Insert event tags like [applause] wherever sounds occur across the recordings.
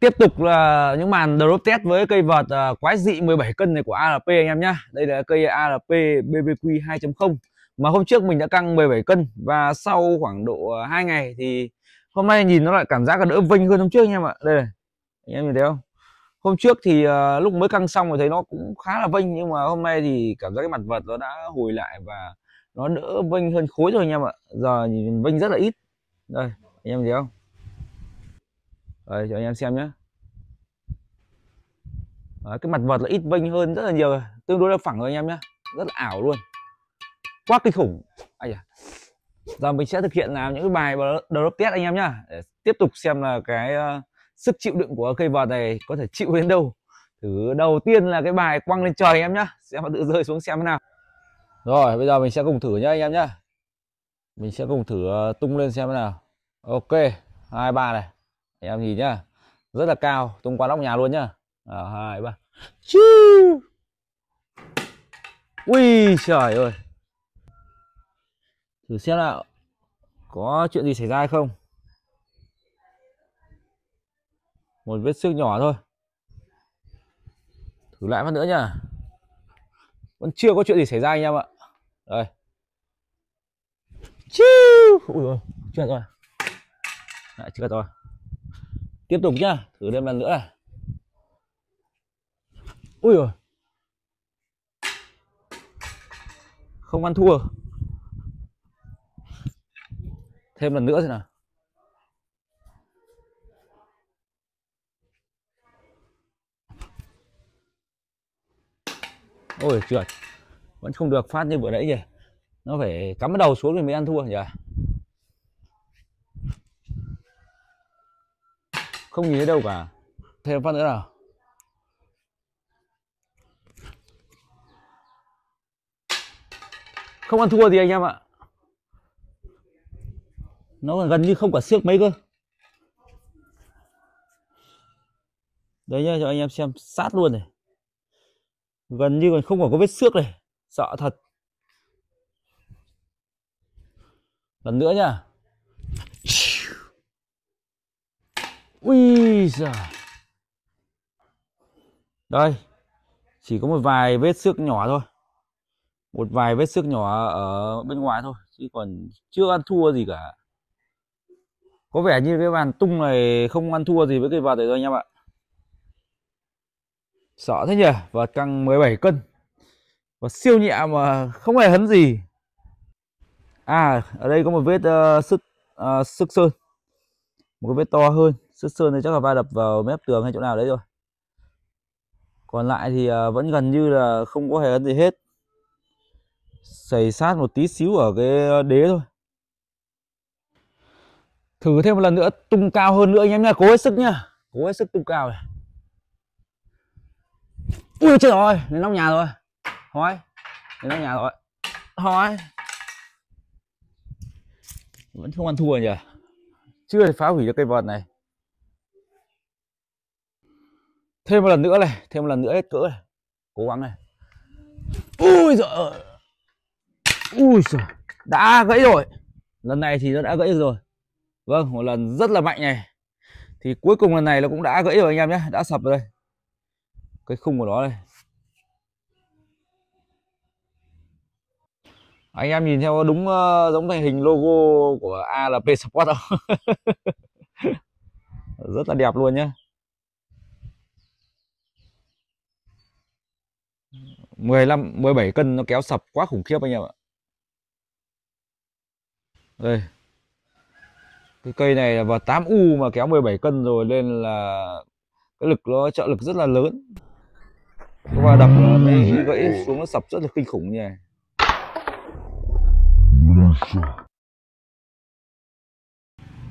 Tiếp tục là những màn drop test với cây vợt à, quái dị 17 cân này của ARP anh em nhá. Đây là cây ARP BBQ 2.0 mà hôm trước mình đã căng 17 cân và sau khoảng độ 2 à, ngày thì hôm nay nhìn nó lại cảm giác là đỡ vinh hơn hôm trước anh em ạ. Đây này. Anh em nhìn thấy không? Hôm trước thì à, lúc mới căng xong thì thấy nó cũng khá là vinh nhưng mà hôm nay thì cảm giác cái mặt vật nó đã hồi lại và nó đỡ vinh hơn khối rồi anh em ạ. Giờ nhìn vinh rất là ít. Đây anh em gì không rồi cho anh em xem nhé Đấy, cái mặt vật là ít vênh hơn rất là nhiều tương đối là phẳng rồi anh em nhé rất là ảo luôn quá kinh khủng Ây da. giờ mình sẽ thực hiện làm những cái bài đầu test anh em nhá để tiếp tục xem là cái uh, sức chịu đựng của cây vợt này có thể chịu đến đâu thứ đầu tiên là cái bài quăng lên trời anh em nhá xem nó tự rơi xuống xem thế nào rồi bây giờ mình sẽ cùng thử nhá anh em nhá mình sẽ cùng thử uh, tung lên xem thế nào ok hai ba này em nhìn nhá rất là cao tung qua nóc nhà luôn nhá ờ, hai ba Chiu. ui trời ơi thử xem nào có chuyện gì xảy ra hay không một vết xước nhỏ thôi thử lại phát nữa nhá vẫn chưa có chuyện gì xảy ra anh em ạ đây Chiu. ui ôi chuyện rồi đã dạ, chưa rồi tiếp tục nhá thử thêm lần nữa này ui rồi không ăn thua thêm lần nữa xem nào ôi trượt vẫn không được phát như vừa nãy nhỉ nó phải cắm đầu xuống thì mới ăn thua nhỉ không nhìn thấy đâu cả thêm phát nữa nào không ăn thua gì anh em ạ nó gần như không cả xước mấy cơ đấy nhá cho anh em xem sát luôn này gần như còn không còn có vết xước này sợ thật lần nữa nhá ui giời đây chỉ có một vài vết xước nhỏ thôi một vài vết xước nhỏ ở bên ngoài thôi chứ còn chưa ăn thua gì cả có vẻ như cái bàn tung này không ăn thua gì với cây vợt này rồi anh em ạ sợ thế nhỉ vợt căng 17 cân và siêu nhẹ mà không hề hấn gì à ở đây có một vết uh, sức uh, sức sơn một cái vết to hơn Sứt sơn thì chắc là va đập vào mép tường hay chỗ nào đấy rồi còn lại thì à, vẫn gần như là không có hề ấn gì hết xảy sát một tí xíu ở cái đế thôi thử thêm một lần nữa tung cao hơn nữa anh em nha cố hết sức nhá cố hết sức tung cao này ui trời ơi lên nóc nhà rồi hói lên nóc nhà rồi hói vẫn không ăn thua nhỉ chưa phá hủy được cây vợt này thêm một lần nữa này thêm một lần nữa hết cỡ này cố gắng này ui giời ơi ui giời đã gãy rồi lần này thì nó đã gãy rồi vâng một lần rất là mạnh này thì cuối cùng lần này nó cũng đã gãy rồi anh em nhé đã sập rồi đây cái khung của nó đây anh em nhìn theo đúng ờ, giống thành hình logo của ALP Sport không [laughs] rất là đẹp luôn nhé 15 17 cân nó kéo sập quá khủng khiếp anh em ạ. Đây. Cái cây này là vào 8 u mà kéo 17 cân rồi nên là cái lực nó trợ lực rất là lớn. Và đập nó mới gãy xuống nó sập rất là kinh khủng nha.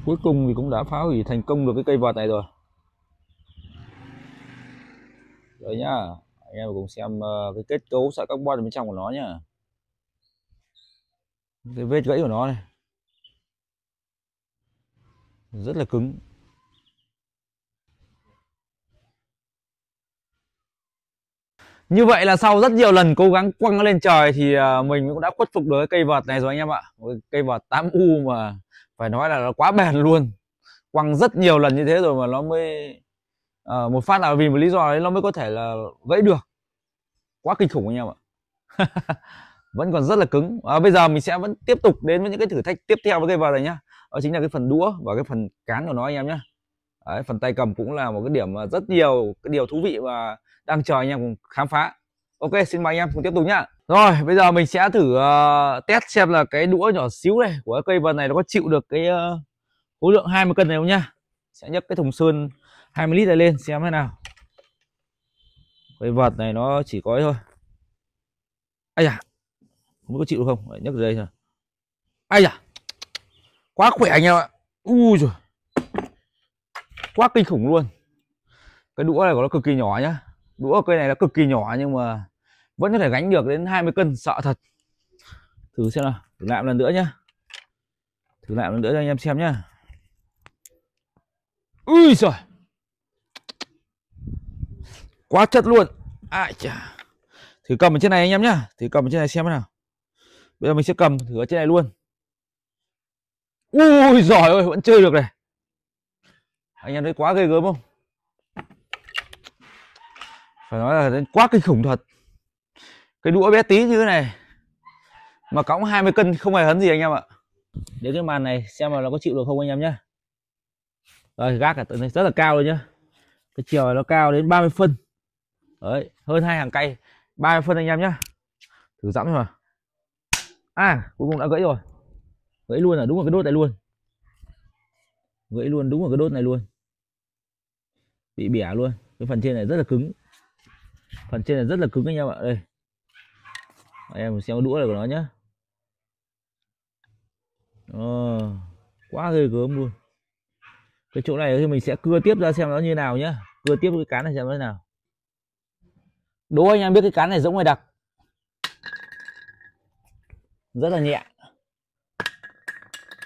Cuối cùng thì cũng đã phá hủy thành công được cái cây vợt này rồi. Rồi nhá anh em cùng xem ờ, cái kết cấu sợi carbon bên trong của nó nhá cái vết gãy của nó này rất là cứng Như vậy là sau rất nhiều lần cố gắng quăng nó lên trời thì ờ, mình cũng đã khuất phục được cây vợt này rồi anh em ạ. Cây vợt 8U mà phải nói là nó quá bền luôn. Quăng rất nhiều lần như thế rồi mà nó mới à, một phát là vì một lý do đấy nó mới có thể là gãy được quá kinh khủng anh em ạ [laughs] vẫn còn rất là cứng à, bây giờ mình sẽ vẫn tiếp tục đến với những cái thử thách tiếp theo với cây vợt này nhá đó chính là cái phần đũa và cái phần cán của nó anh em nhá đấy, phần tay cầm cũng là một cái điểm rất nhiều cái điều thú vị và đang chờ anh em cùng khám phá ok xin mời anh em cùng tiếp tục nhá rồi bây giờ mình sẽ thử uh, test xem là cái đũa nhỏ xíu này của cây vợt này nó có chịu được cái uh, khối lượng 20 cân này không nhá sẽ nhấc cái thùng sơn 20 lít lại lên xem thế nào cái vật này nó chỉ có ấy thôi ai da không có chịu không nhấc dây rồi ai da quá khỏe anh em ạ ui rồi quá kinh khủng luôn cái đũa này của nó cực kỳ nhỏ nhá đũa cây này nó cực kỳ nhỏ nhưng mà vẫn có thể gánh được đến 20 cân sợ thật thử xem nào thử lại một lần nữa nhá thử lại một lần nữa cho anh em xem nhá ui rồi quá chất luôn ai chà thử cầm ở trên này anh em nhá thử cầm ở trên này xem thế nào bây giờ mình sẽ cầm thử ở trên này luôn ui giỏi ơi vẫn chơi được này anh em thấy quá ghê gớm không phải nói là quá kinh khủng thật cái đũa bé tí như thế này mà cõng 20 cân không hề hấn gì anh em ạ đến cái màn này xem mà nó có chịu được không anh em nhá rồi gác cả tận này rất là cao rồi nhá cái chiều này nó cao đến 30 phân Đấy, hơn hai hàng cây 30 phân anh em nhá thử dẫm mà à cuối cùng đã gãy rồi gãy luôn à? là đúng ở cái đốt này luôn gãy luôn đúng ở cái đốt này luôn bị bẻ luôn cái phần trên này rất là cứng phần trên này rất là cứng anh em ạ đây anh em xem đũa này của nó nhá à, quá ghê gớm luôn cái chỗ này thì mình sẽ cưa tiếp ra xem nó như nào nhá cưa tiếp cái cán này xem nó thế nào đố anh em biết cái cán này giống hay đặc rất là nhẹ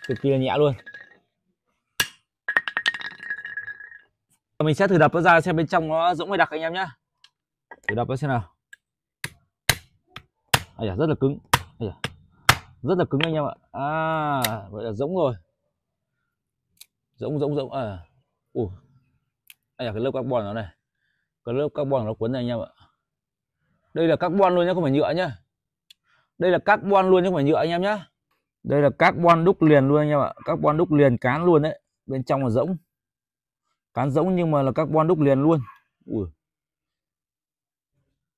cực kỳ là nhẹ luôn mình sẽ thử đập nó ra xem bên trong nó giống hay đặc anh em nhé thử đập nó xem nào à, dạ, rất là cứng à, dạ. rất là cứng anh em ạ à vậy là giống rồi giống giống giống à ui à, dạ, cái lớp carbon nó này cái lớp carbon nó cuốn này anh em ạ đây là carbon luôn nhé không phải nhựa nhá đây là carbon luôn chứ không phải nhựa anh em nhá đây là carbon đúc liền luôn anh em ạ carbon đúc liền cán luôn đấy bên trong là rỗng cán rỗng nhưng mà là carbon đúc liền luôn Ui.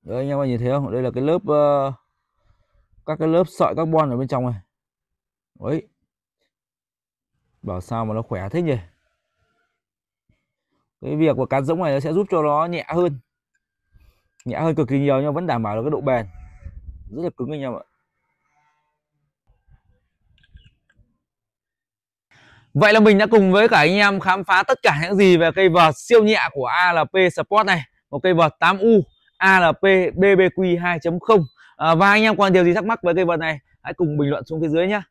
đấy anh em nhìn thấy không đây là cái lớp uh, các cái lớp sợi carbon ở bên trong này đấy bảo sao mà nó khỏe thế nhỉ cái việc của cán rỗng này nó sẽ giúp cho nó nhẹ hơn nhẹ hơn cực kỳ nhiều nhưng vẫn đảm bảo được cái độ bền rất là cứng anh em ạ Vậy là mình đã cùng với cả anh em khám phá tất cả những gì về cây vợt siêu nhẹ của ALP Sport này Một cây vợt 8U ALP BBQ 2.0 à, Và anh em còn điều gì thắc mắc về cây vợt này Hãy cùng bình luận xuống phía dưới nhé